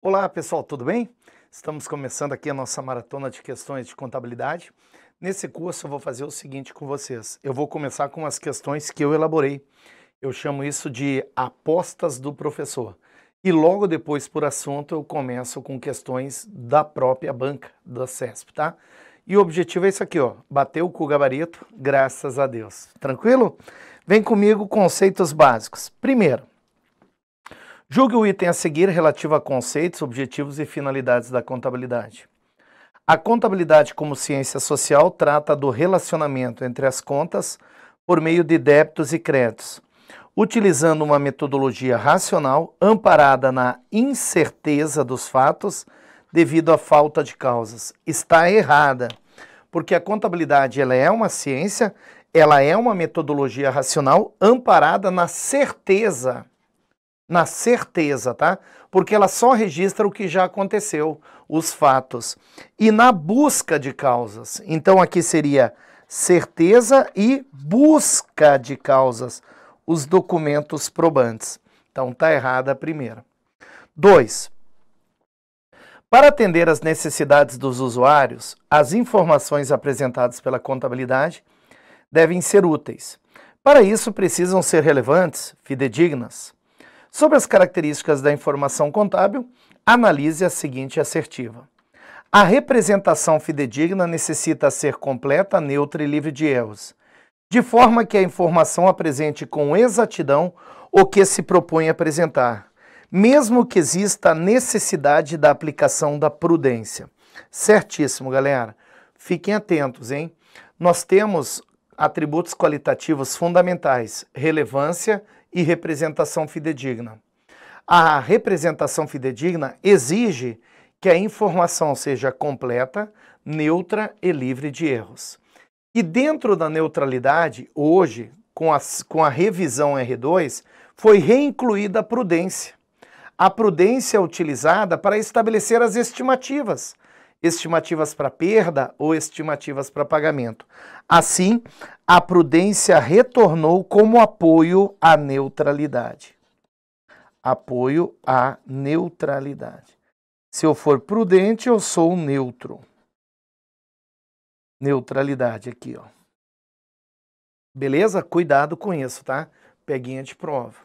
Olá pessoal, tudo bem? Estamos começando aqui a nossa maratona de questões de contabilidade. Nesse curso eu vou fazer o seguinte com vocês. Eu vou começar com as questões que eu elaborei. Eu chamo isso de apostas do professor. E logo depois, por assunto, eu começo com questões da própria banca, da CESP, tá? E o objetivo é isso aqui, ó. Bateu com o gabarito, graças a Deus. Tranquilo? Vem comigo conceitos básicos. Primeiro, Julgue o item a seguir relativo a conceitos, objetivos e finalidades da contabilidade. A contabilidade como ciência social trata do relacionamento entre as contas por meio de débitos e créditos, utilizando uma metodologia racional amparada na incerteza dos fatos devido à falta de causas. Está errada, porque a contabilidade ela é uma ciência, ela é uma metodologia racional amparada na certeza na certeza, tá? Porque ela só registra o que já aconteceu, os fatos. E na busca de causas. Então aqui seria certeza e busca de causas, os documentos probantes. Então tá errada a primeira. 2. Para atender às necessidades dos usuários, as informações apresentadas pela contabilidade devem ser úteis. Para isso, precisam ser relevantes, fidedignas. Sobre as características da informação contábil, analise a seguinte assertiva. A representação fidedigna necessita ser completa, neutra e livre de erros, de forma que a informação apresente com exatidão o que se propõe apresentar, mesmo que exista a necessidade da aplicação da prudência. Certíssimo, galera. Fiquem atentos, hein? Nós temos atributos qualitativos fundamentais: relevância, e representação fidedigna. A representação fidedigna exige que a informação seja completa, neutra e livre de erros. E dentro da neutralidade, hoje, com a, com a revisão R2, foi reincluída a prudência. A prudência é utilizada para estabelecer as estimativas estimativas para perda ou estimativas para pagamento. Assim, a prudência retornou como apoio à neutralidade. Apoio à neutralidade. Se eu for prudente, eu sou neutro. Neutralidade aqui, ó. Beleza? Cuidado com isso, tá? Peguinha de prova.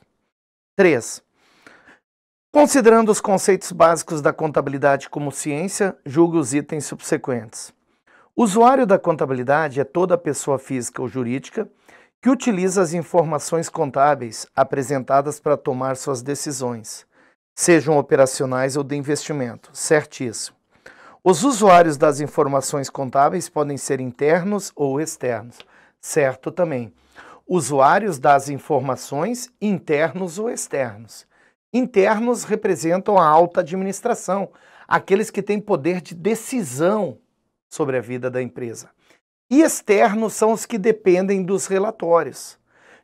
3. Considerando os conceitos básicos da contabilidade como ciência, julgue os itens subsequentes. usuário da contabilidade é toda pessoa física ou jurídica que utiliza as informações contábeis apresentadas para tomar suas decisões, sejam operacionais ou de investimento. Certíssimo. Os usuários das informações contábeis podem ser internos ou externos. Certo também. Usuários das informações internos ou externos. Internos representam a alta administração, aqueles que têm poder de decisão sobre a vida da empresa. E externos são os que dependem dos relatórios,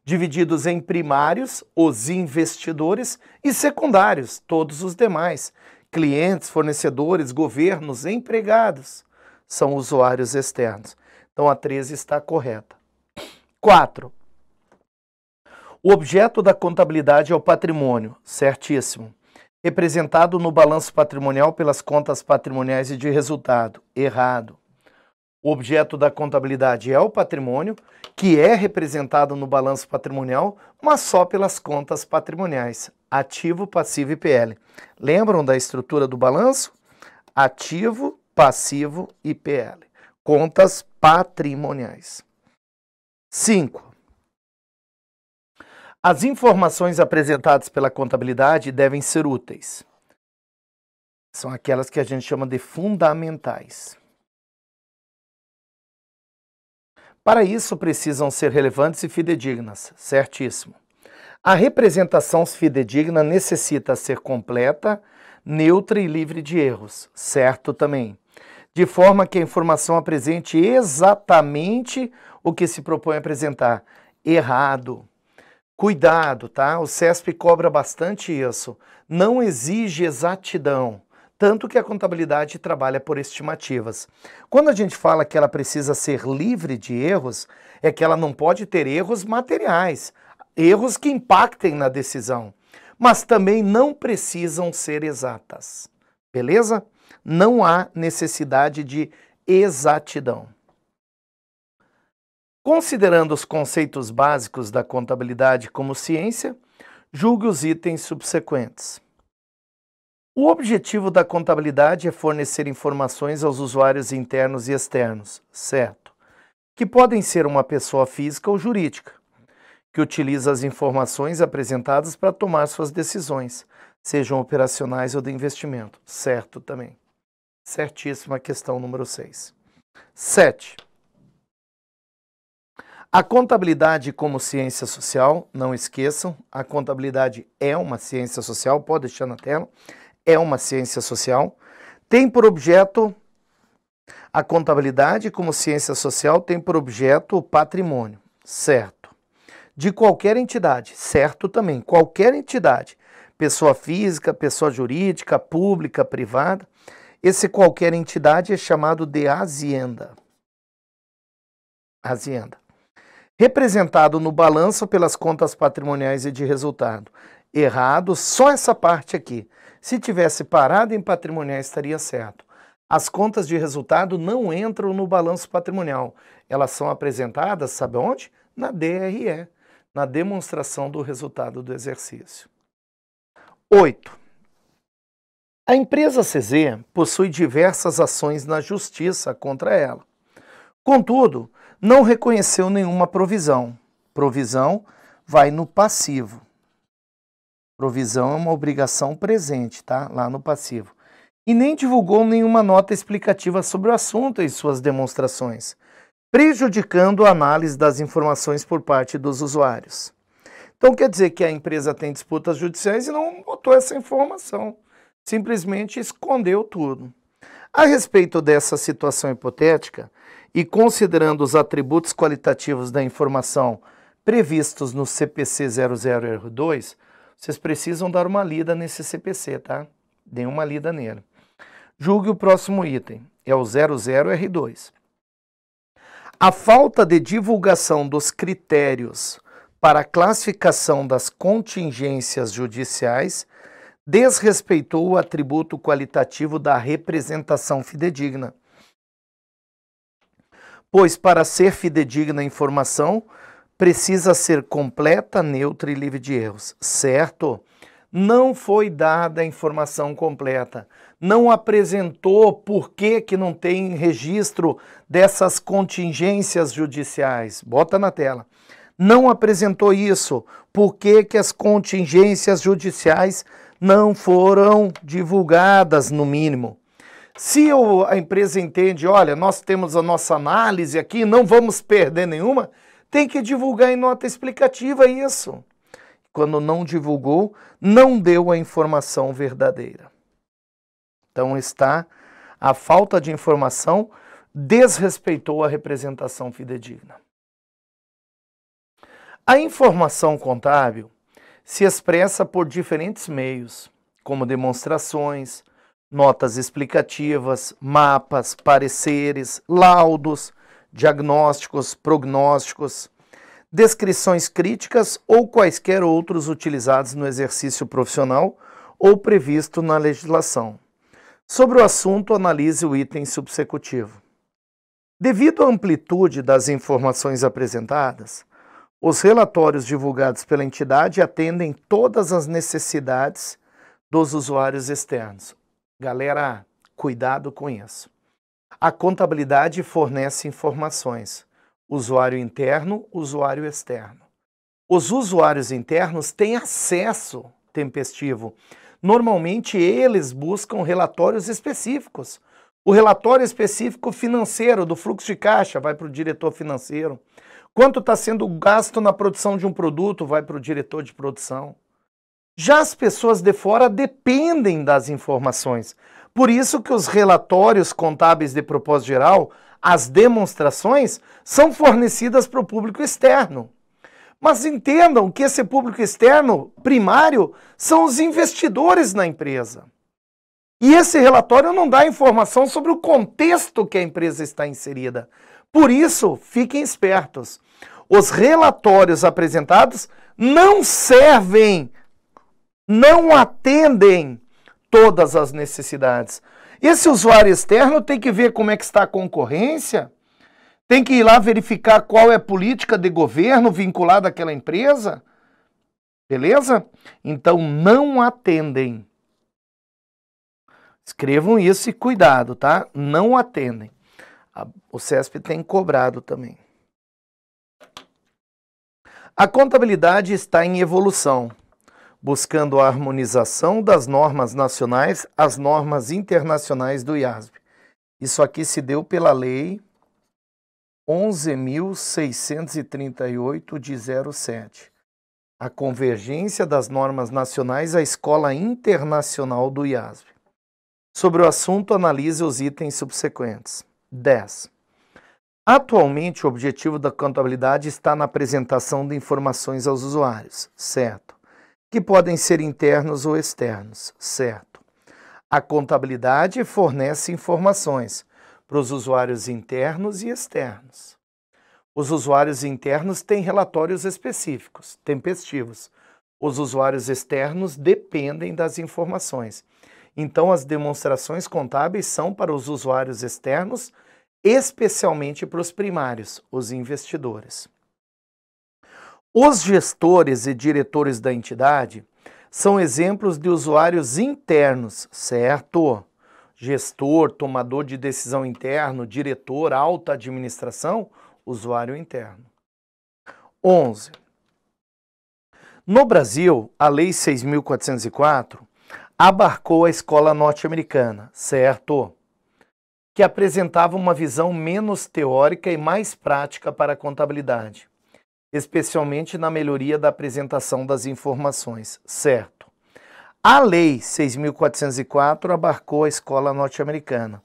divididos em primários, os investidores, e secundários, todos os demais, clientes, fornecedores, governos, empregados, são usuários externos. Então a 13 está correta. 4. O objeto da contabilidade é o patrimônio, certíssimo, representado no balanço patrimonial pelas contas patrimoniais e de resultado, errado. O objeto da contabilidade é o patrimônio, que é representado no balanço patrimonial, mas só pelas contas patrimoniais, ativo, passivo e PL. Lembram da estrutura do balanço? Ativo, passivo e PL. Contas patrimoniais. 5. As informações apresentadas pela contabilidade devem ser úteis. São aquelas que a gente chama de fundamentais. Para isso, precisam ser relevantes e fidedignas, certíssimo. A representação fidedigna necessita ser completa, neutra e livre de erros, certo também. De forma que a informação apresente exatamente o que se propõe a apresentar, errado. Cuidado, tá? O CESP cobra bastante isso. Não exige exatidão, tanto que a contabilidade trabalha por estimativas. Quando a gente fala que ela precisa ser livre de erros, é que ela não pode ter erros materiais, erros que impactem na decisão, mas também não precisam ser exatas. Beleza? Não há necessidade de exatidão. Considerando os conceitos básicos da contabilidade como ciência, julgue os itens subsequentes. O objetivo da contabilidade é fornecer informações aos usuários internos e externos, certo? Que podem ser uma pessoa física ou jurídica, que utiliza as informações apresentadas para tomar suas decisões, sejam operacionais ou de investimento, certo também. Certíssima questão número 6. 7. A contabilidade como ciência social, não esqueçam, a contabilidade é uma ciência social, pode deixar na tela, é uma ciência social. Tem por objeto, a contabilidade como ciência social tem por objeto o patrimônio, certo. De qualquer entidade, certo também, qualquer entidade, pessoa física, pessoa jurídica, pública, privada, esse qualquer entidade é chamado de azienda. Azienda representado no balanço pelas contas patrimoniais e de resultado. Errado, só essa parte aqui. Se tivesse parado em patrimonial estaria certo. As contas de resultado não entram no balanço patrimonial. Elas são apresentadas, sabe onde? Na DRE, na demonstração do resultado do exercício. 8. A empresa CZ possui diversas ações na justiça contra ela. Contudo, não reconheceu nenhuma provisão. Provisão vai no passivo. Provisão é uma obrigação presente, tá? Lá no passivo. E nem divulgou nenhuma nota explicativa sobre o assunto em suas demonstrações, prejudicando a análise das informações por parte dos usuários. Então quer dizer que a empresa tem disputas judiciais e não botou essa informação, simplesmente escondeu tudo. A respeito dessa situação hipotética, e considerando os atributos qualitativos da informação previstos no CPC 00R2, vocês precisam dar uma lida nesse CPC, tá? Dê uma lida nele. Julgue o próximo item, é o 00R2. A falta de divulgação dos critérios para a classificação das contingências judiciais desrespeitou o atributo qualitativo da representação fidedigna. Pois para ser fidedigna a informação, precisa ser completa, neutra e livre de erros, certo? Não foi dada a informação completa, não apresentou por que, que não tem registro dessas contingências judiciais. Bota na tela não apresentou isso. Por que, que as contingências judiciais não foram divulgadas, no mínimo. Se a empresa entende, olha, nós temos a nossa análise aqui, não vamos perder nenhuma, tem que divulgar em nota explicativa isso. Quando não divulgou, não deu a informação verdadeira. Então está a falta de informação desrespeitou a representação fidedigna. A informação contábil se expressa por diferentes meios, como demonstrações, notas explicativas, mapas, pareceres, laudos, diagnósticos, prognósticos, descrições críticas ou quaisquer outros utilizados no exercício profissional ou previsto na legislação. Sobre o assunto, analise o item subsecutivo. Devido à amplitude das informações apresentadas, os relatórios divulgados pela entidade atendem todas as necessidades dos usuários externos. Galera, cuidado com isso. A contabilidade fornece informações: usuário interno, usuário externo. Os usuários internos têm acesso tempestivo. Normalmente eles buscam relatórios específicos. O relatório específico financeiro do fluxo de caixa vai para o diretor financeiro. Quanto está sendo gasto na produção de um produto vai para o diretor de produção. Já as pessoas de fora dependem das informações. Por isso que os relatórios contábeis de propósito geral, as demonstrações, são fornecidas para o público externo. Mas entendam que esse público externo primário são os investidores na empresa. E esse relatório não dá informação sobre o contexto que a empresa está inserida, por isso, fiquem espertos. Os relatórios apresentados não servem, não atendem todas as necessidades. Esse usuário externo tem que ver como é que está a concorrência, tem que ir lá verificar qual é a política de governo vinculada àquela empresa, beleza? Então não atendem. Escrevam isso e cuidado, tá? Não atendem. A, o CESP tem cobrado também. A contabilidade está em evolução, buscando a harmonização das normas nacionais às normas internacionais do IASB. Isso aqui se deu pela lei 11.638 de 07. A convergência das normas nacionais à escola internacional do IASB. Sobre o assunto, analise os itens subsequentes. 10. Atualmente, o objetivo da contabilidade está na apresentação de informações aos usuários, certo? Que podem ser internos ou externos, certo? A contabilidade fornece informações para os usuários internos e externos. Os usuários internos têm relatórios específicos, tempestivos. Os usuários externos dependem das informações. Então, as demonstrações contábeis são para os usuários externos, especialmente para os primários, os investidores. Os gestores e diretores da entidade são exemplos de usuários internos, certo? Gestor, tomador de decisão interno, diretor, alta administração, usuário interno. 11. No Brasil, a Lei 6.404 abarcou a escola norte-americana, certo? Que apresentava uma visão menos teórica e mais prática para a contabilidade, especialmente na melhoria da apresentação das informações, certo? A Lei 6.404 abarcou a escola norte-americana.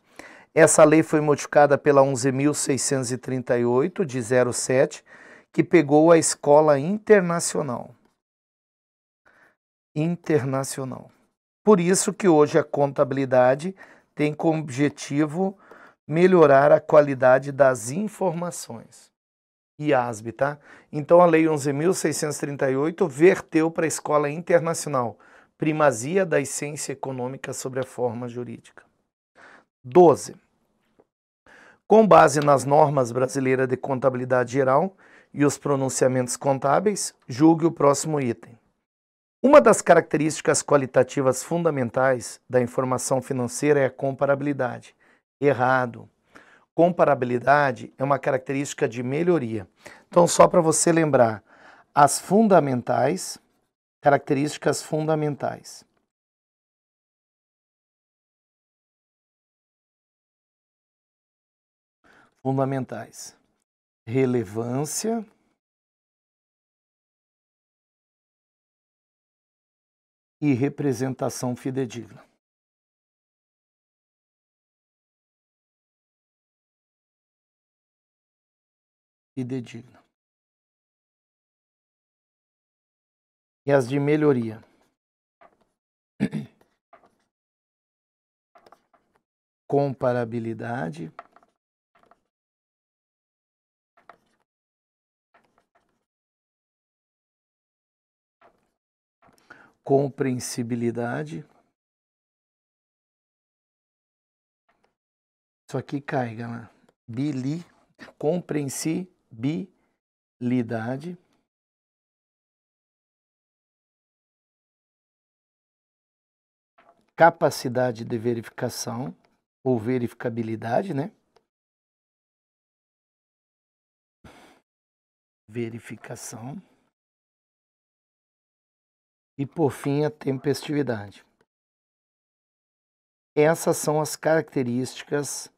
Essa lei foi modificada pela 11.638, de 07, que pegou a escola internacional. Internacional. Por isso que hoje a contabilidade tem como objetivo melhorar a qualidade das informações. IASB, tá? Então a Lei 11.638 verteu para a Escola Internacional primazia da essência econômica sobre a forma jurídica. 12. Com base nas normas brasileiras de contabilidade geral e os pronunciamentos contábeis, julgue o próximo item. Uma das características qualitativas fundamentais da informação financeira é a comparabilidade. Errado. Comparabilidade é uma característica de melhoria. Então, só para você lembrar, as fundamentais, características fundamentais. Fundamentais: relevância, e representação fidedigna. Fidedigna. E as de melhoria. Comparabilidade compreensibilidade. Isso aqui caiga lá. Bili, compreensibilidade. Capacidade de verificação ou verificabilidade, né? Verificação e, por fim, a tempestividade. Essas são as características,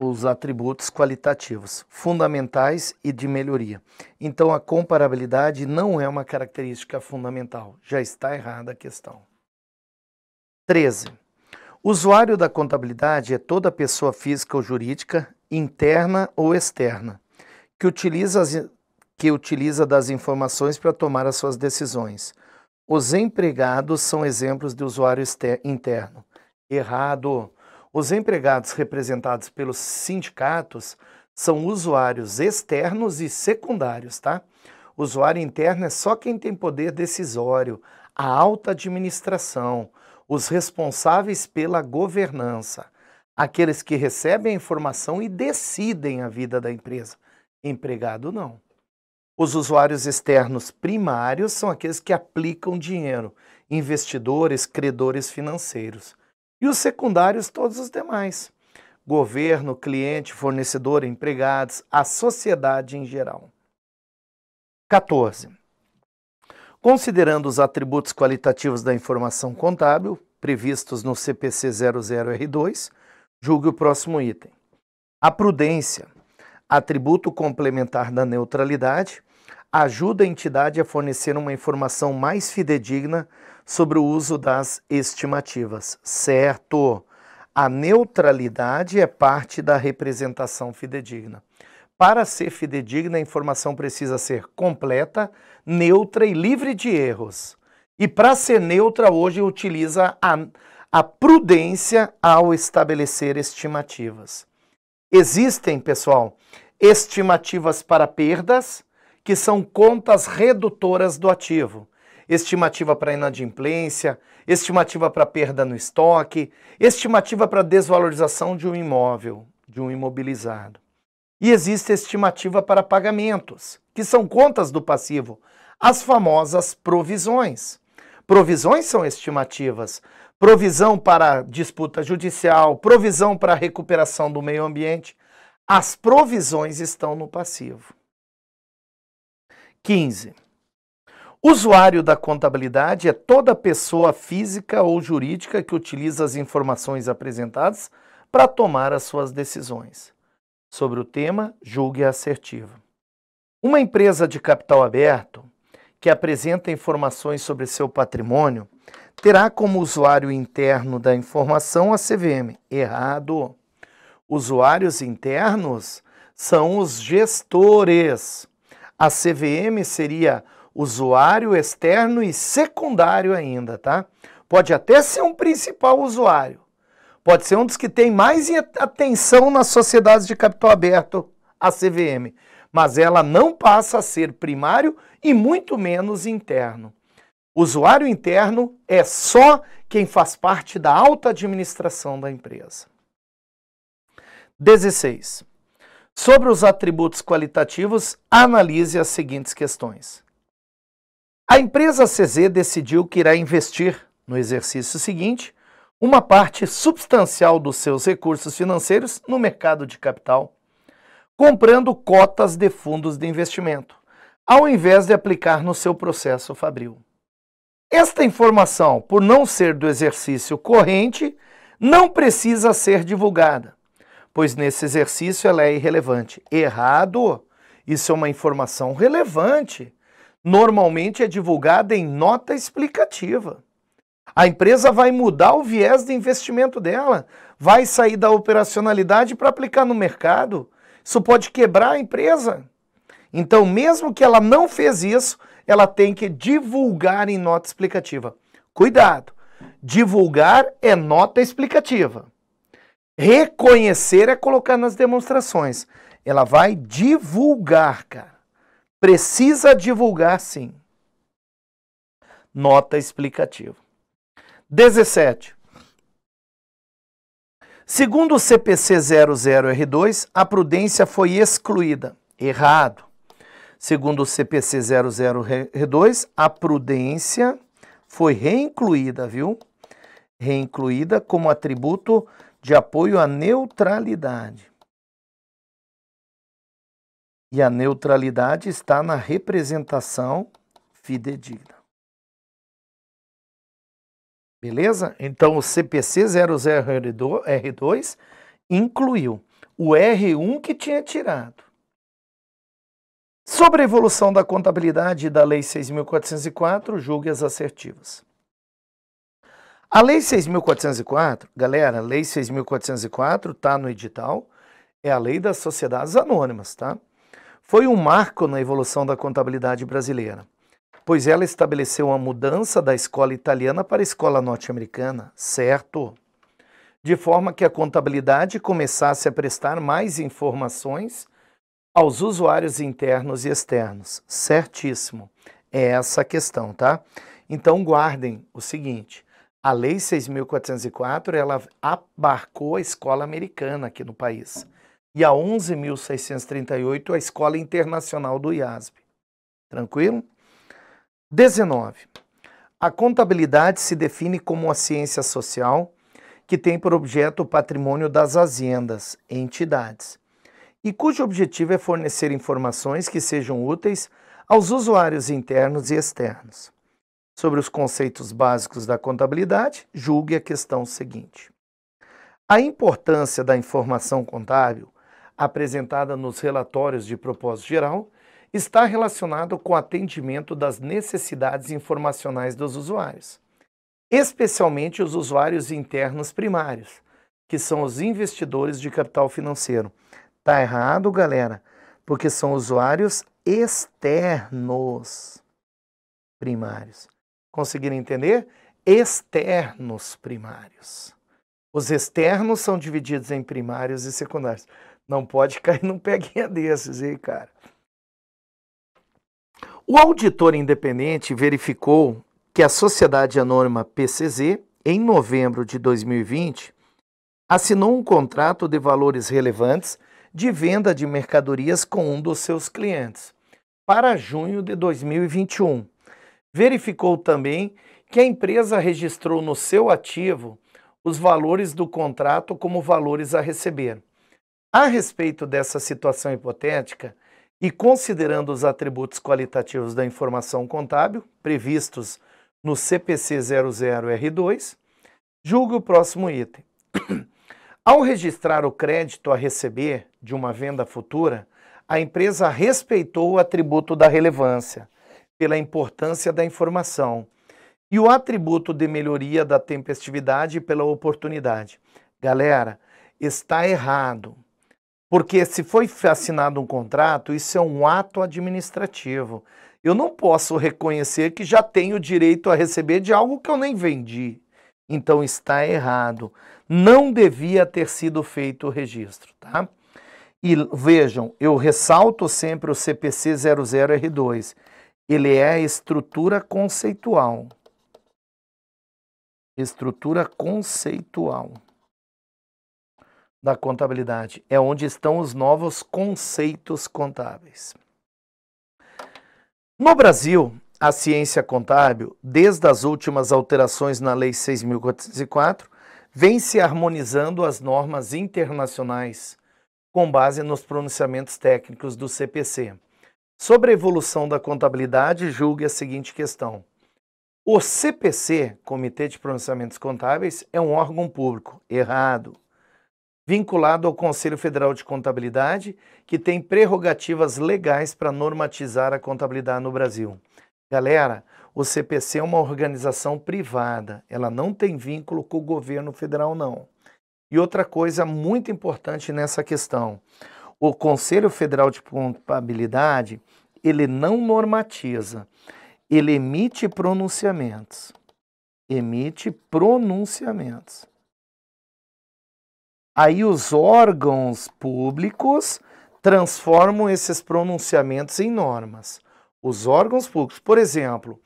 os atributos qualitativos fundamentais e de melhoria. Então, a comparabilidade não é uma característica fundamental. Já está errada a questão. 13. Usuário da contabilidade é toda pessoa física ou jurídica, interna ou externa, que utiliza as que utiliza das informações para tomar as suas decisões. Os empregados são exemplos de usuário interno. Errado. Os empregados representados pelos sindicatos são usuários externos e secundários, tá? usuário interno é só quem tem poder decisório, a alta administração, os responsáveis pela governança, aqueles que recebem a informação e decidem a vida da empresa. Empregado não. Os usuários externos primários são aqueles que aplicam dinheiro, investidores, credores financeiros. E os secundários, todos os demais: governo, cliente, fornecedor, empregados, a sociedade em geral. 14. Considerando os atributos qualitativos da informação contábil, previstos no CPC 00R2, julgue o próximo item. A prudência, atributo complementar da neutralidade, ajuda a entidade a fornecer uma informação mais fidedigna sobre o uso das estimativas. Certo, a neutralidade é parte da representação fidedigna. Para ser fidedigna, a informação precisa ser completa, neutra e livre de erros. E para ser neutra, hoje utiliza a, a prudência ao estabelecer estimativas. Existem, pessoal, estimativas para perdas que são contas redutoras do ativo. Estimativa para inadimplência, estimativa para perda no estoque, estimativa para desvalorização de um imóvel, de um imobilizado. E existe estimativa para pagamentos, que são contas do passivo, as famosas provisões. Provisões são estimativas. Provisão para disputa judicial, provisão para recuperação do meio ambiente. As provisões estão no passivo. 15. Usuário da contabilidade é toda pessoa física ou jurídica que utiliza as informações apresentadas para tomar as suas decisões. Sobre o tema, julgue assertivo. Uma empresa de capital aberto que apresenta informações sobre seu patrimônio terá como usuário interno da informação a CVM. Errado. Usuários internos são os gestores a CVM seria usuário externo e secundário ainda, tá? Pode até ser um principal usuário. Pode ser um dos que tem mais atenção nas sociedades de capital aberto, a CVM, mas ela não passa a ser primário e muito menos interno. usuário interno é só quem faz parte da alta administração da empresa. 16. Sobre os atributos qualitativos, analise as seguintes questões. A empresa CZ decidiu que irá investir, no exercício seguinte, uma parte substancial dos seus recursos financeiros no mercado de capital, comprando cotas de fundos de investimento, ao invés de aplicar no seu processo Fabril. Esta informação, por não ser do exercício corrente, não precisa ser divulgada pois nesse exercício ela é irrelevante. Errado! Isso é uma informação relevante. Normalmente é divulgada em nota explicativa. A empresa vai mudar o viés de investimento dela, vai sair da operacionalidade para aplicar no mercado. Isso pode quebrar a empresa. Então, mesmo que ela não fez isso, ela tem que divulgar em nota explicativa. Cuidado! Divulgar é nota explicativa. Reconhecer é colocar nas demonstrações. Ela vai divulgar, cara. Precisa divulgar, sim. Nota explicativa. 17. Segundo o CPC 00R2, a prudência foi excluída. Errado. Segundo o CPC 00R2, a prudência foi reincluída, viu? Reincluída como atributo de apoio à neutralidade. E a neutralidade está na representação fidedigna. Beleza? Então o CPC 00R2 incluiu o R1 que tinha tirado. Sobre a evolução da contabilidade da Lei 6.404, julgue as assertivas. A Lei 6.404, galera, Lei 6.404 está no edital, é a Lei das Sociedades Anônimas, tá? Foi um marco na evolução da contabilidade brasileira, pois ela estabeleceu a mudança da escola italiana para a escola norte-americana, certo? De forma que a contabilidade começasse a prestar mais informações aos usuários internos e externos, certíssimo. É essa a questão, tá? Então guardem o seguinte, a Lei 6.404 ela abarcou a escola americana aqui no país e a 11.638 a escola internacional do IASB. Tranquilo? 19. A contabilidade se define como uma ciência social que tem por objeto o patrimônio das haziendas, entidades, e cujo objetivo é fornecer informações que sejam úteis aos usuários internos e externos sobre os conceitos básicos da contabilidade, julgue a questão seguinte. A importância da informação contábil, apresentada nos relatórios de propósito geral, está relacionada com o atendimento das necessidades informacionais dos usuários, especialmente os usuários internos primários, que são os investidores de capital financeiro. Tá errado, galera, porque são usuários externos primários conseguiram entender? Externos primários. Os externos são divididos em primários e secundários. Não pode cair num peguinha desses, aí, cara? O auditor independente verificou que a Sociedade Anônima PCZ, em novembro de 2020, assinou um contrato de valores relevantes de venda de mercadorias com um dos seus clientes para junho de 2021 Verificou também que a empresa registrou no seu ativo os valores do contrato como valores a receber. A respeito dessa situação hipotética e considerando os atributos qualitativos da informação contábil previstos no CPC 00R2, julgue o próximo item. Ao registrar o crédito a receber de uma venda futura, a empresa respeitou o atributo da relevância pela importância da informação e o atributo de melhoria da tempestividade pela oportunidade. Galera, está errado. Porque se foi assinado um contrato, isso é um ato administrativo. Eu não posso reconhecer que já tenho direito a receber de algo que eu nem vendi. Então está errado. Não devia ter sido feito o registro, tá? E vejam, eu ressalto sempre o CPC 00R2 ele é a estrutura conceitual. Estrutura conceitual da contabilidade. É onde estão os novos conceitos contábeis. No Brasil, a ciência contábil, desde as últimas alterações na Lei 6.404, vem se harmonizando às normas internacionais com base nos pronunciamentos técnicos do CPC. Sobre a evolução da contabilidade, julgue a seguinte questão. O CPC, Comitê de Pronunciamentos Contábeis, é um órgão público, errado, vinculado ao Conselho Federal de Contabilidade, que tem prerrogativas legais para normatizar a contabilidade no Brasil. Galera, o CPC é uma organização privada, ela não tem vínculo com o governo federal, não. E outra coisa muito importante nessa questão, o Conselho Federal de Contabilidade, ele não normatiza, ele emite pronunciamentos. Emite pronunciamentos. Aí os órgãos públicos transformam esses pronunciamentos em normas. Os órgãos públicos, por exemplo,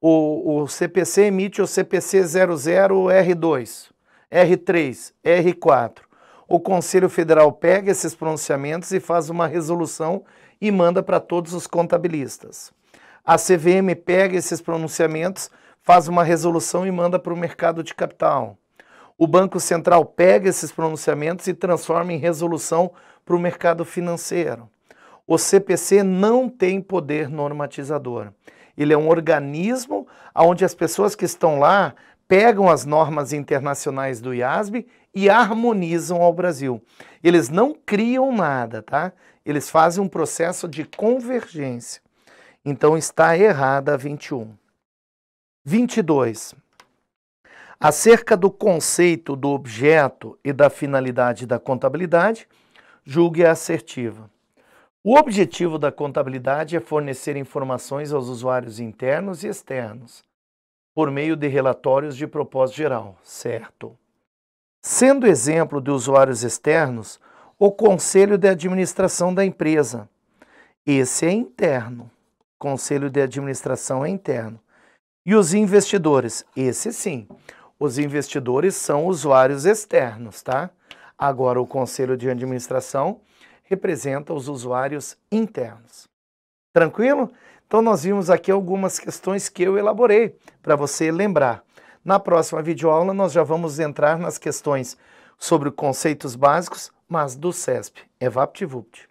o, o CPC emite o CPC 00R2, R3, R4 o Conselho Federal pega esses pronunciamentos e faz uma resolução e manda para todos os contabilistas. A CVM pega esses pronunciamentos, faz uma resolução e manda para o mercado de capital. O Banco Central pega esses pronunciamentos e transforma em resolução para o mercado financeiro. O CPC não tem poder normatizador. Ele é um organismo onde as pessoas que estão lá pegam as normas internacionais do IASB e harmonizam ao Brasil. Eles não criam nada, tá? Eles fazem um processo de convergência. Então está errada a 21. 22. Acerca do conceito do objeto e da finalidade da contabilidade, julgue a assertiva. O objetivo da contabilidade é fornecer informações aos usuários internos e externos por meio de relatórios de propósito geral, certo? Sendo exemplo de usuários externos, o conselho de administração da empresa. Esse é interno. Conselho de administração é interno. E os investidores? Esse sim. Os investidores são usuários externos, tá? Agora, o conselho de administração representa os usuários internos. Tranquilo? Então nós vimos aqui algumas questões que eu elaborei para você lembrar. Na próxima videoaula nós já vamos entrar nas questões sobre conceitos básicos, mas do CESP, é VaptVupt.